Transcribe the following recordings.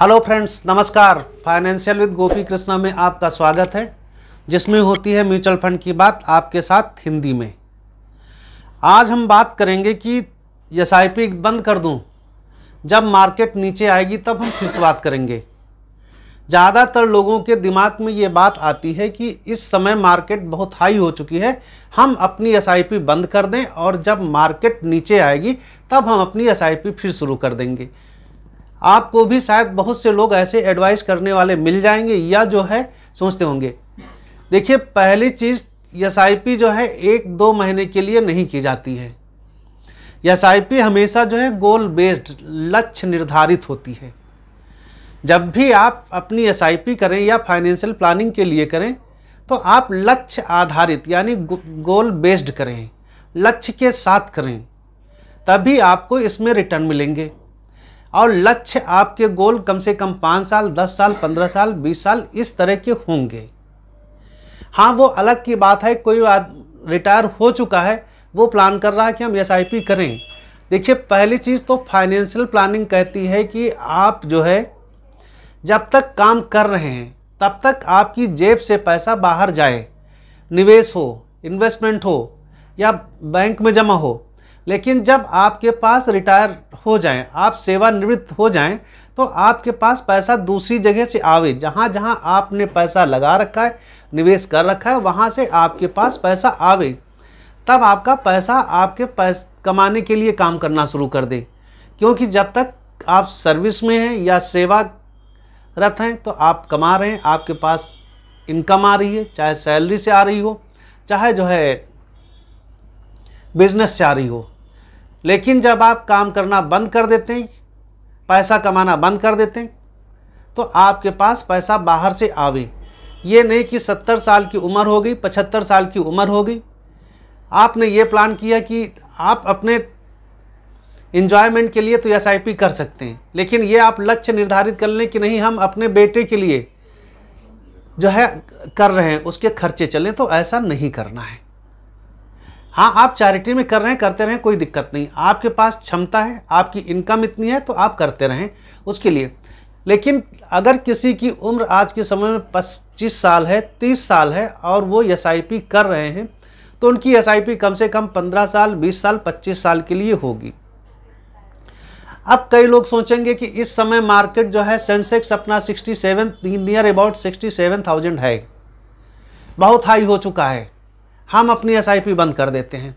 hello friends नमस्कार financial with Gopi Krishna में आपका स्वागत है जिसमें होती है म्यूचुअल फंड की बात आपके साथ हिंदी में आज हम बात करेंगे कि एस बंद कर दूं जब मार्केट नीचे आएगी तब हम फिर से बात करेंगे ज़्यादातर लोगों के दिमाग में ये बात आती है कि इस समय मार्केट बहुत हाई हो चुकी है हम अपनी एस बंद कर दें और जब मार्केट नीचे आएगी तब हम अपनी एस फिर शुरू कर देंगे आपको भी शायद बहुत से लोग ऐसे एडवाइस करने वाले मिल जाएंगे या जो है सोचते होंगे देखिए पहली चीज़ एस जो है एक दो महीने के लिए नहीं की जाती है एस हमेशा जो है गोल बेस्ड लक्ष्य निर्धारित होती है जब भी आप अपनी एस करें या फाइनेंशियल प्लानिंग के लिए करें तो आप लक्ष्य आधारित यानी गोल बेस्ड करें लक्ष्य के साथ करें तभी आपको इसमें रिटर्न मिलेंगे और लक्ष्य आपके गोल कम से कम पाँच साल दस साल पंद्रह साल बीस साल इस तरह के होंगे हाँ वो अलग की बात है कोई रिटायर हो चुका है वो प्लान कर रहा है कि हम एस करें देखिए पहली चीज़ तो फाइनेंशियल प्लानिंग कहती है कि आप जो है जब तक काम कर रहे हैं तब तक आपकी जेब से पैसा बाहर जाए निवेश हो इन्वेस्टमेंट हो या बैंक में जमा हो लेकिन जब आपके पास रिटायर हो जाएं आप सेवानिवृत्त हो जाएं तो आपके पास पैसा दूसरी जगह से आवे जहाँ जहाँ आपने पैसा लगा रखा है निवेश कर रखा है वहाँ से आपके पास पैसा आवे तब आपका पैसा आपके पैस कमाने के लिए काम करना शुरू कर दे क्योंकि जब तक आप सर्विस में हैं या सेवा रत हैं तो आप कमा रहे हैं आपके पास इनकम आ रही है चाहे सैलरी से आ रही हो चाहे जो है बिजनेस से आ रही हो लेकिन जब आप काम करना बंद कर देते हैं पैसा कमाना बंद कर देते हैं तो आपके पास पैसा बाहर से आवे ये नहीं कि सत्तर साल की उम्र हो गई पचहत्तर साल की उम्र हो गई आपने ये प्लान किया कि आप अपने इन्जॉयमेंट के लिए तो एस कर सकते हैं लेकिन ये आप लक्ष्य निर्धारित कर लें कि नहीं हम अपने बेटे के लिए जो है कर रहे हैं उसके खर्चे चलें तो ऐसा नहीं करना है हाँ आप चैरिटी में कर रहे हैं करते रहें कोई दिक्कत नहीं आपके पास क्षमता है आपकी इनकम इतनी है तो आप करते रहें उसके लिए लेकिन अगर किसी की उम्र आज के समय में पच्चीस साल है तीस साल है और वो एस कर रहे हैं तो उनकी एस कम से कम पंद्रह साल बीस साल पच्चीस साल के लिए होगी अब कई लोग सोचेंगे कि इस समय मार्केट जो है सेंसेक्स अपना 67 नियर अबाउट थाउजेंड है बहुत हाई हो चुका है हम अपनी एस बंद कर देते हैं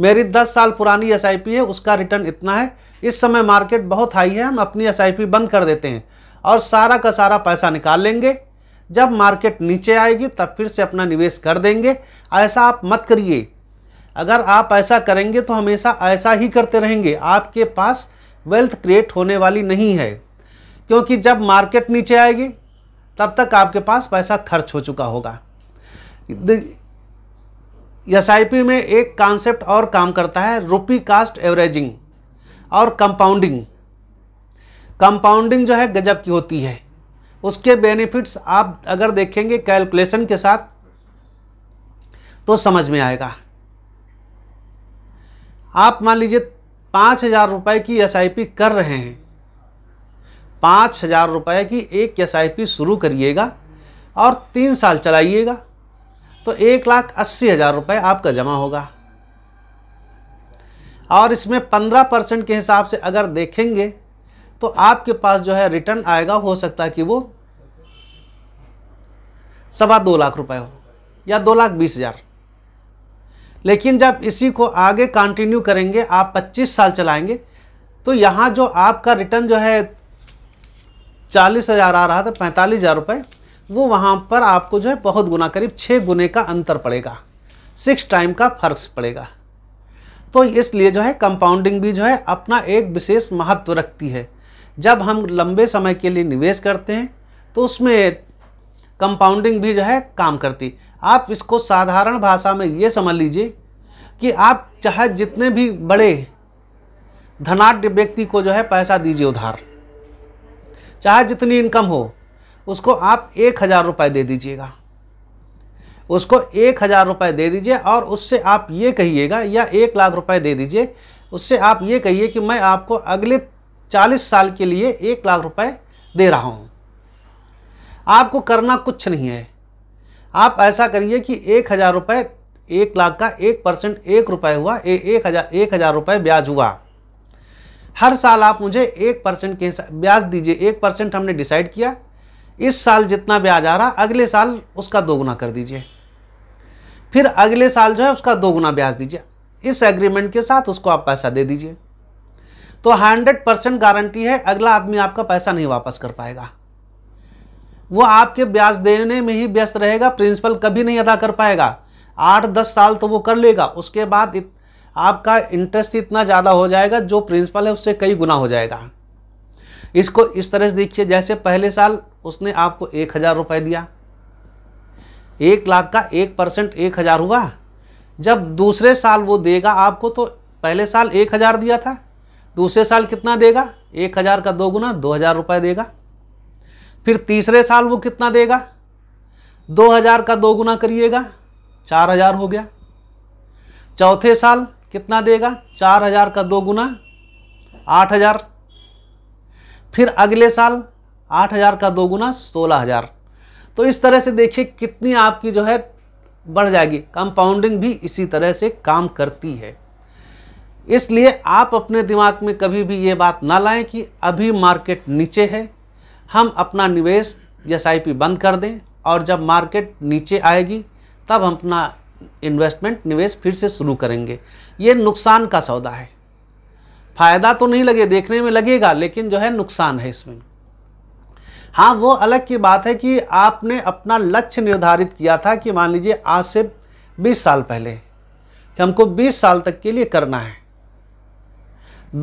मेरी 10 साल पुरानी एस है उसका रिटर्न इतना है इस समय मार्केट बहुत हाई है हम अपनी एस बंद कर देते हैं और सारा का सारा पैसा निकाल लेंगे जब मार्केट नीचे आएगी तब फिर से अपना निवेश कर देंगे ऐसा आप मत करिए अगर आप ऐसा करेंगे तो हमेशा ऐसा ही करते रहेंगे आपके पास वेल्थ क्रिएट होने वाली नहीं है क्योंकि जब मार्केट नीचे आएगी तब तक आपके पास पैसा खर्च हो चुका होगा एस में एक कॉन्सेप्ट और काम करता है रुपी कास्ट एवरेजिंग और कंपाउंडिंग कंपाउंडिंग जो है गजब की होती है उसके बेनिफिट्स आप अगर देखेंगे कैलकुलेशन के साथ तो समझ में आएगा आप मान लीजिए पाँच हज़ार रुपये की एस कर रहे हैं पाँच हज़ार रुपये की एक एस शुरू करिएगा और तीन साल चलाइएगा तो एक लाख अस्सी हज़ार रुपये आपका जमा होगा और इसमें पंद्रह परसेंट के हिसाब से अगर देखेंगे तो आपके पास जो है रिटर्न आएगा हो सकता है कि वो सवा दो लाख रुपए हो या दो लाख बीस हज़ार लेकिन जब इसी को आगे कंटिन्यू करेंगे आप पच्चीस साल चलाएंगे तो यहाँ जो आपका रिटर्न जो है चालीस हज़ार आ रहा था पैंतालीस हज़ार रुपये वो वहाँ पर आपको जो है बहुत गुना करीब छः गुने का अंतर पड़ेगा सिक्स टाइम का फर्क पड़ेगा तो इसलिए जो है कंपाउंडिंग भी जो है अपना एक विशेष महत्व रखती है जब हम लंबे समय के लिए निवेश करते हैं तो उसमें कंपाउंडिंग भी जो है काम करती आप इसको साधारण भाषा में ये समझ लीजिए कि आप चाहे जितने भी बड़े धनाढ़ व्यक्ति को जो है पैसा दीजिए उधार चाहे जितनी इनकम हो उसको आप एक हज़ार रुपये दे दीजिएगा उसको एक हज़ार रुपये दे दीजिए और उससे आप ये कहिएगा या एक लाख रुपये दे दीजिए उससे आप ये कहिए कि मैं आपको अगले चालीस साल के लिए एक लाख रुपये दे रहा हूँ आपको करना कुछ नहीं है आप ऐसा करिए कि एक हज़ार रुपये एक लाख का एक परसेंट एक रुपये हुआ ए, एक हज़ार एक हज़ार रुपये ब्याज हुआ हर साल आप मुझे एक परसेंट के ब्याज दीजिए एक परसेंट हमने डिसाइड किया इस साल जितना ब्याज आ रहा अगले साल उसका दोगुना कर दीजिए फिर अगले साल जो है उसका दोगुना ब्याज दीजिए इस एग्रीमेंट के साथ उसको आप पैसा दे दीजिए तो हंड्रेड परसेंट गारंटी है अगला आदमी आपका पैसा नहीं वापस कर पाएगा वो आपके ब्याज देने में ही व्यस्त रहेगा प्रिंसिपल कभी नहीं अदा कर पाएगा आठ दस साल तो वो कर लेगा उसके बाद आपका इंटरेस्ट इतना ज़्यादा हो जाएगा जो प्रिंसिपल है उससे कई गुना हो जाएगा इसको इस तरह से देखिए जैसे पहले साल उसने आपको एक हज़ार रुपये दिया एक लाख का एक परसेंट एक हज़ार हुआ जब दूसरे साल वो देगा आपको तो पहले साल एक हज़ार दिया था दूसरे साल कितना देगा एक हज़ार का दो गुना दो हज़ार रुपये देगा फिर तीसरे साल वो कितना देगा दो हज़ार का दो गुना करिएगा चार हज़ार हो गया चौथे साल कितना देगा चार हज़ार का दो गुना आठ हज़ार फिर अगले साल आठ हज़ार का दो गुना सोलह हज़ार तो इस तरह से देखिए कितनी आपकी जो है बढ़ जाएगी कंपाउंडिंग भी इसी तरह से काम करती है इसलिए आप अपने दिमाग में कभी भी ये बात ना लाएं कि अभी मार्केट नीचे है हम अपना निवेश एस बंद कर दें और जब मार्केट नीचे आएगी तब हम अपना इन्वेस्टमेंट निवेश फिर से शुरू करेंगे ये नुकसान का सौदा है फ़ायदा तो नहीं लगे देखने में लगेगा लेकिन जो है नुकसान है इसमें हाँ वो अलग की बात है कि आपने अपना लक्ष्य निर्धारित किया था कि मान लीजिए आज से 20 साल पहले कि हमको 20 साल तक के लिए करना है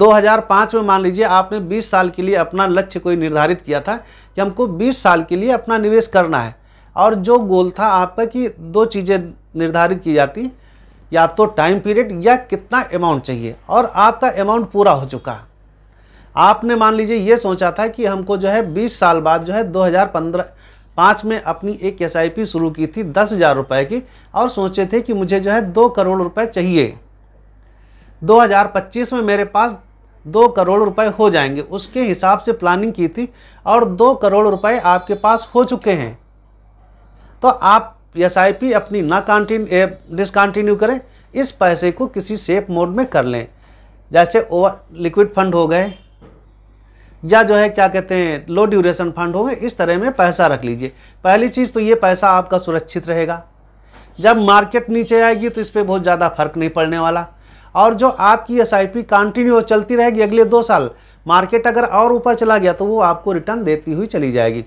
2005 में मान लीजिए आपने 20 साल के लिए अपना लक्ष्य कोई निर्धारित किया था कि हमको 20 साल के लिए अपना निवेश करना है और जो गोल था आपका कि दो चीज़ें निर्धारित की जाती या तो टाइम पीरियड या कितना अमाउंट चाहिए और आपका अमाउंट पूरा हो चुका है आपने मान लीजिए ये सोचा था कि हमको जो है 20 साल बाद जो है 2015 पाँच में अपनी एक एस शुरू की थी दस हज़ार रुपये की और सोचे थे कि मुझे जो है दो करोड़ रुपए चाहिए 2025 में मेरे पास दो करोड़ रुपए हो जाएंगे उसके हिसाब से प्लानिंग की थी और दो करोड़ रुपए आपके पास हो चुके हैं तो आप पी अपनी ना कंटिन डिसकंटिन्यू करें इस पैसे को किसी सेफ मोड में कर लें जैसे ओवर लिक्विड फंड हो गए या जो है क्या कहते हैं लो ड्यूरेशन फंड हो गए इस तरह में पैसा रख लीजिए पहली चीज़ तो ये पैसा आपका सुरक्षित रहेगा जब मार्केट नीचे आएगी तो इस पर बहुत ज़्यादा फर्क नहीं पड़ने वाला और जो आपकी एस आई पी कंटिन्यू चलती रहेगी अगले दो साल मार्केट अगर और ऊपर चला गया तो वो आपको रिटर्न देती हुई चली जाएगी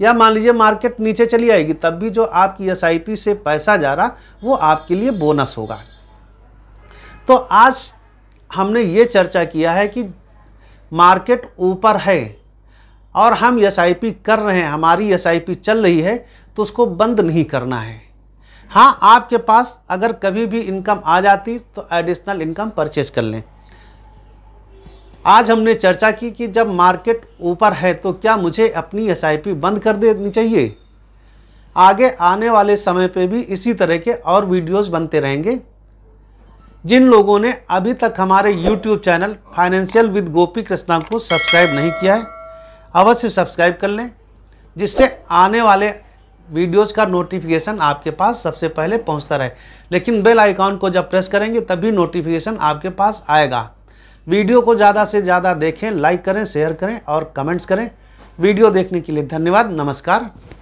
या मान लीजिए मार्केट नीचे चली आएगी तब भी जो आपकी एस से पैसा जा रहा वो आपके लिए बोनस होगा तो आज हमने ये चर्चा किया है कि मार्केट ऊपर है और हम एस कर रहे हैं हमारी एस चल रही है तो उसको बंद नहीं करना है हाँ आपके पास अगर कभी भी इनकम आ जाती तो एडिशनल इनकम परचेज कर लें आज हमने चर्चा की कि जब मार्केट ऊपर है तो क्या मुझे अपनी एस बंद कर देनी चाहिए आगे आने वाले समय पे भी इसी तरह के और वीडियोस बनते रहेंगे जिन लोगों ने अभी तक हमारे YouTube channel financial with Gopi Krishna को सब्सक्राइब नहीं किया है अवश्य सब्सक्राइब कर लें जिससे आने वाले वीडियोस का नोटिफिकेशन आपके पास सबसे पहले पहुंचता रहे लेकिन बेल आइकॉन को जब प्रेस करेंगे तभी नोटिफिकेशन आपके पास आएगा वीडियो को ज़्यादा से ज़्यादा देखें लाइक करें शेयर करें और कमेंट्स करें वीडियो देखने के लिए धन्यवाद नमस्कार